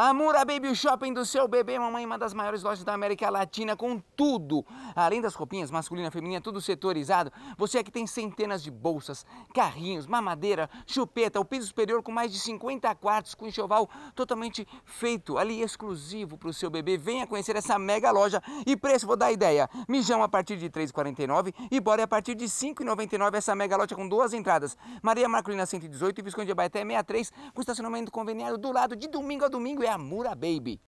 A Amura Baby Shopping do seu bebê, mamãe, uma das maiores lojas da América Latina, com tudo. Além das roupinhas masculina, feminina, tudo setorizado, você aqui é tem centenas de bolsas, carrinhos, mamadeira, chupeta, o piso superior com mais de 50 quartos, com enxoval totalmente feito, ali exclusivo para o seu bebê. Venha conhecer essa mega loja e preço, vou dar ideia. Mijão a partir de R$ 3,49 e bora a partir de R$ 5,99 essa mega loja com duas entradas. Maria Marcolina 118 e Visconde Baeté 63, com estacionamento conveniado do lado de domingo a domingo Mura Baby.